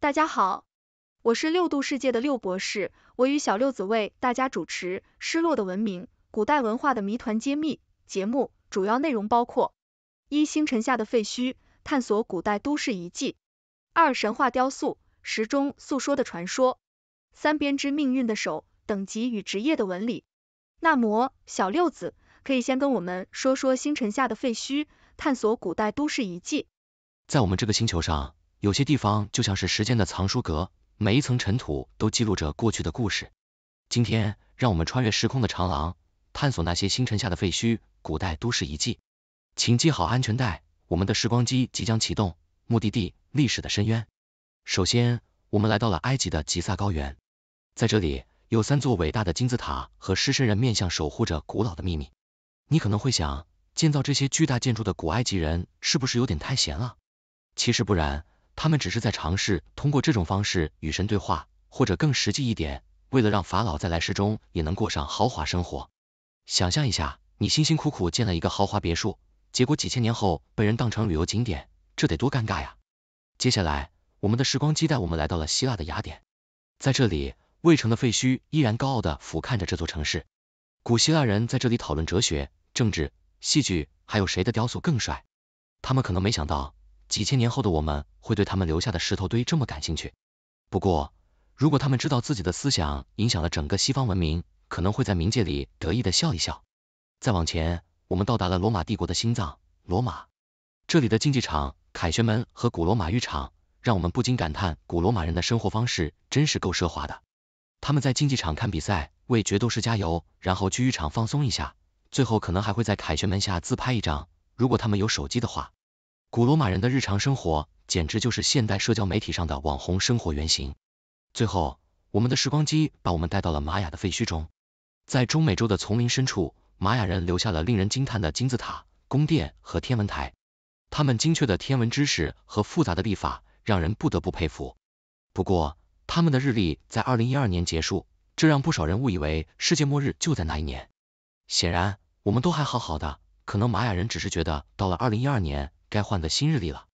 大家好，我是六度世界的六博士，我与小六子为大家主持《失落的文明：古代文化的谜团揭秘》节目，主要内容包括：一、星辰下的废墟，探索古代都市遗迹；二、神话雕塑，时钟诉说的传说；三、编织命运的手，等级与职业的纹理。那么，小六子可以先跟我们说说星辰下的废墟，探索古代都市遗迹。在我们这个星球上。有些地方就像是时间的藏书阁，每一层尘土都记录着过去的故事。今天，让我们穿越时空的长廊，探索那些星辰下的废墟、古代都市遗迹。请系好安全带，我们的时光机即将启动，目的地：历史的深渊。首先，我们来到了埃及的吉萨高原，在这里有三座伟大的金字塔和狮身人面像守护着古老的秘密。你可能会想，建造这些巨大建筑的古埃及人是不是有点太闲了？其实不然。他们只是在尝试通过这种方式与神对话，或者更实际一点，为了让法老在来世中也能过上豪华生活。想象一下，你辛辛苦苦建了一个豪华别墅，结果几千年后被人当成旅游景点，这得多尴尬呀！接下来，我们的时光机带我们来到了希腊的雅典，在这里，未城的废墟依然高傲地俯瞰着这座城市。古希腊人在这里讨论哲学、政治、戏剧，还有谁的雕塑更帅。他们可能没想到。几千年后的我们会对他们留下的石头堆这么感兴趣？不过，如果他们知道自己的思想影响了整个西方文明，可能会在冥界里得意的笑一笑。再往前，我们到达了罗马帝国的心脏——罗马。这里的竞技场、凯旋门和古罗马浴场，让我们不禁感叹，古罗马人的生活方式真是够奢华的。他们在竞技场看比赛，为角斗士加油，然后去浴场放松一下，最后可能还会在凯旋门下自拍一张，如果他们有手机的话。古罗马人的日常生活简直就是现代社交媒体上的网红生活原型。最后，我们的时光机把我们带到了玛雅的废墟中，在中美洲的丛林深处，玛雅人留下了令人惊叹的金字塔、宫殿和天文台。他们精确的天文知识和复杂的历法让人不得不佩服。不过，他们的日历在二零一二年结束，这让不少人误以为世界末日就在那一年。显然，我们都还好好的，可能玛雅人只是觉得到了二零一二年。该换的新日历了。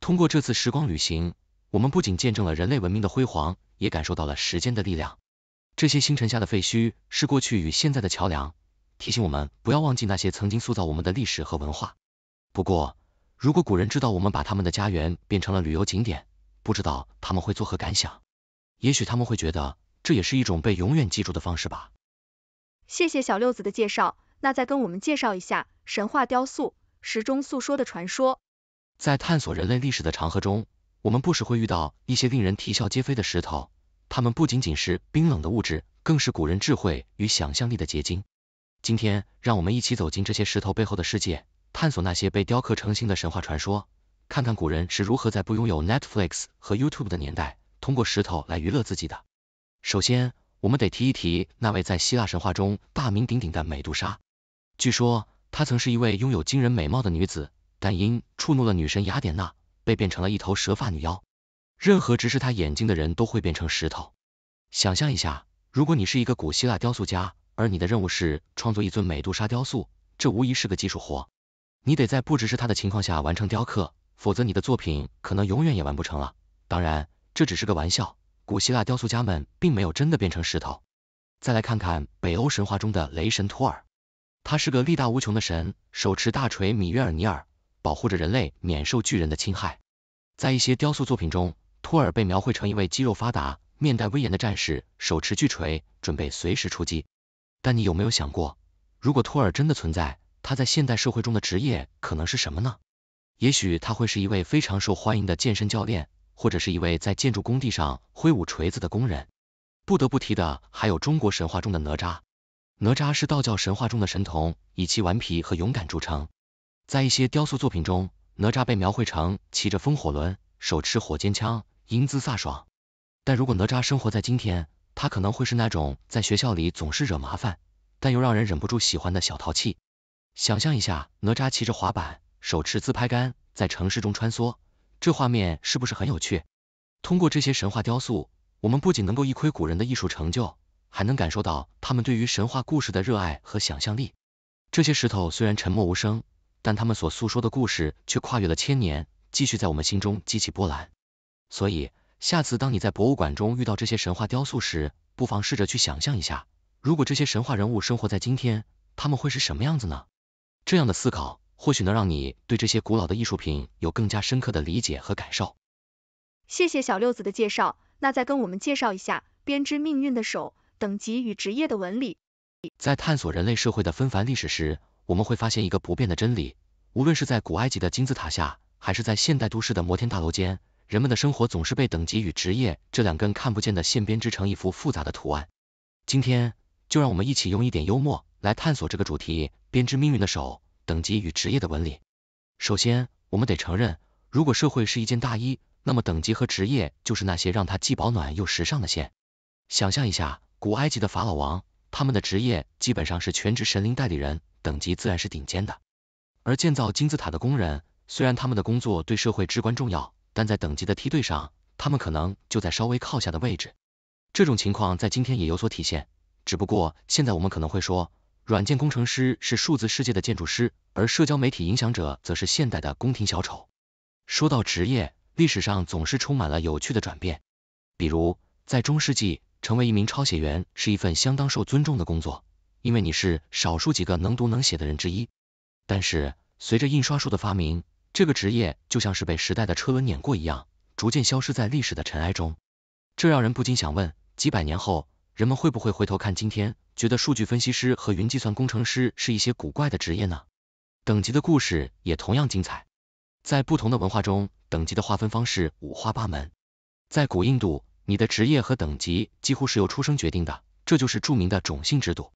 通过这次时光旅行，我们不仅见证了人类文明的辉煌，也感受到了时间的力量。这些星辰下的废墟是过去与现在的桥梁，提醒我们不要忘记那些曾经塑造我们的历史和文化。不过，如果古人知道我们把他们的家园变成了旅游景点，不知道他们会作何感想？也许他们会觉得这也是一种被永远记住的方式吧。谢谢小六子的介绍，那再跟我们介绍一下神话雕塑。石钟诉说的传说，在探索人类历史的长河中，我们不时会遇到一些令人啼笑皆非的石头。它们不仅仅是冰冷的物质，更是古人智慧与想象力的结晶。今天，让我们一起走进这些石头背后的世界，探索那些被雕刻成型的神话传说，看看古人是如何在不拥有 Netflix 和 YouTube 的年代，通过石头来娱乐自己的。首先，我们得提一提那位在希腊神话中大名鼎鼎的美杜莎。据说，她曾是一位拥有惊人美貌的女子，但因触怒了女神雅典娜，被变成了一头蛇发女妖。任何直视她眼睛的人都会变成石头。想象一下，如果你是一个古希腊雕塑家，而你的任务是创作一尊美杜莎雕塑，这无疑是个技术活。你得在不直视她的情况下完成雕刻，否则你的作品可能永远也完不成了。当然，这只是个玩笑，古希腊雕塑家们并没有真的变成石头。再来看看北欧神话中的雷神托尔。他是个力大无穷的神，手持大锤米约尔尼尔，保护着人类免受巨人的侵害。在一些雕塑作品中，托尔被描绘成一位肌肉发达、面带威严的战士，手持巨锤，准备随时出击。但你有没有想过，如果托尔真的存在，他在现代社会中的职业可能是什么呢？也许他会是一位非常受欢迎的健身教练，或者是一位在建筑工地上挥舞锤子的工人。不得不提的还有中国神话中的哪吒。哪吒是道教神话中的神童，以其顽皮和勇敢著称。在一些雕塑作品中，哪吒被描绘成骑着风火轮，手持火尖枪，英姿飒爽。但如果哪吒生活在今天，他可能会是那种在学校里总是惹麻烦，但又让人忍不住喜欢的小淘气。想象一下，哪吒骑着滑板，手持自拍杆，在城市中穿梭，这画面是不是很有趣？通过这些神话雕塑，我们不仅能够一窥古人的艺术成就。还能感受到他们对于神话故事的热爱和想象力。这些石头虽然沉默无声，但他们所诉说的故事却跨越了千年，继续在我们心中激起波澜。所以，下次当你在博物馆中遇到这些神话雕塑时，不妨试着去想象一下，如果这些神话人物生活在今天，他们会是什么样子呢？这样的思考或许能让你对这些古老的艺术品有更加深刻的理解和感受。谢谢小六子的介绍，那再跟我们介绍一下编织命运的手。等级与职业的纹理。在探索人类社会的纷繁历史时，我们会发现一个不变的真理：无论是在古埃及的金字塔下，还是在现代都市的摩天大楼间，人们的生活总是被等级与职业这两根看不见的线编织成一幅复杂的图案。今天，就让我们一起用一点幽默来探索这个主题，编织命运的手，等级与职业的纹理。首先，我们得承认，如果社会是一件大衣，那么等级和职业就是那些让它既保暖又时尚的线。想象一下，古埃及的法老王，他们的职业基本上是全职神灵代理人，等级自然是顶尖的。而建造金字塔的工人，虽然他们的工作对社会至关重要，但在等级的梯队上，他们可能就在稍微靠下的位置。这种情况在今天也有所体现，只不过现在我们可能会说，软件工程师是数字世界的建筑师，而社交媒体影响者则是现代的宫廷小丑。说到职业，历史上总是充满了有趣的转变，比如在中世纪。成为一名抄写员是一份相当受尊重的工作，因为你是少数几个能读能写的人之一。但是，随着印刷术的发明，这个职业就像是被时代的车轮碾过一样，逐渐消失在历史的尘埃中。这让人不禁想问：几百年后，人们会不会回头看今天，觉得数据分析师和云计算工程师是一些古怪的职业呢？等级的故事也同样精彩。在不同的文化中，等级的划分方式五花八门。在古印度。你的职业和等级几乎是由出生决定的，这就是著名的种姓制度。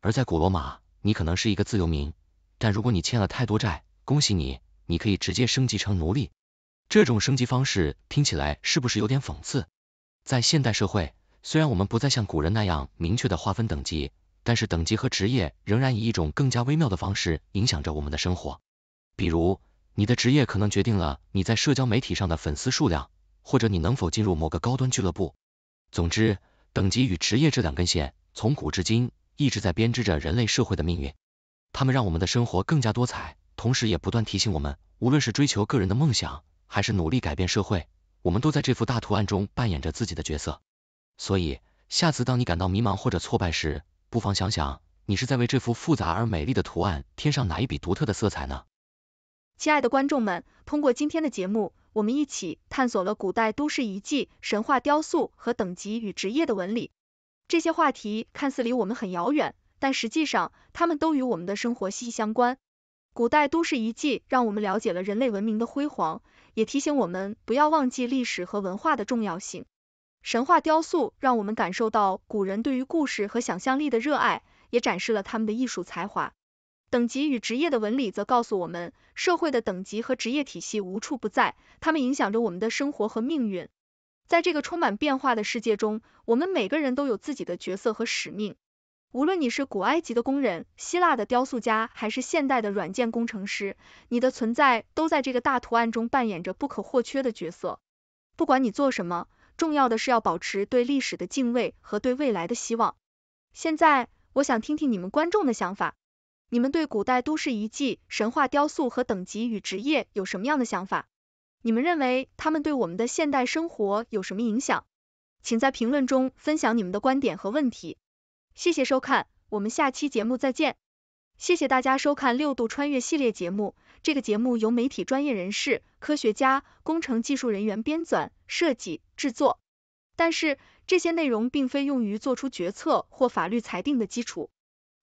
而在古罗马，你可能是一个自由民，但如果你欠了太多债，恭喜你，你可以直接升级成奴隶。这种升级方式听起来是不是有点讽刺？在现代社会，虽然我们不再像古人那样明确的划分等级，但是等级和职业仍然以一种更加微妙的方式影响着我们的生活。比如，你的职业可能决定了你在社交媒体上的粉丝数量。或者你能否进入某个高端俱乐部？总之，等级与职业这两根线，从古至今一直在编织着人类社会的命运。它们让我们的生活更加多彩，同时也不断提醒我们，无论是追求个人的梦想，还是努力改变社会，我们都在这幅大图案中扮演着自己的角色。所以，下次当你感到迷茫或者挫败时，不妨想想，你是在为这幅复杂而美丽的图案添上哪一笔独特的色彩呢？亲爱的观众们，通过今天的节目，我们一起探索了古代都市遗迹、神话雕塑和等级与职业的纹理。这些话题看似离我们很遥远，但实际上它们都与我们的生活息息相关。古代都市遗迹让我们了解了人类文明的辉煌，也提醒我们不要忘记历史和文化的重要性。神话雕塑让我们感受到古人对于故事和想象力的热爱，也展示了他们的艺术才华。等级与职业的纹理则告诉我们，社会的等级和职业体系无处不在，它们影响着我们的生活和命运。在这个充满变化的世界中，我们每个人都有自己的角色和使命。无论你是古埃及的工人、希腊的雕塑家，还是现代的软件工程师，你的存在都在这个大图案中扮演着不可或缺的角色。不管你做什么，重要的是要保持对历史的敬畏和对未来的希望。现在，我想听听你们观众的想法。你们对古代都市遗迹、神话雕塑和等级与职业有什么样的想法？你们认为他们对我们的现代生活有什么影响？请在评论中分享你们的观点和问题。谢谢收看，我们下期节目再见。谢谢大家收看六度穿越系列节目。这个节目由媒体专业人士、科学家、工程技术人员编纂、设计、制作，但是这些内容并非用于做出决策或法律裁定的基础。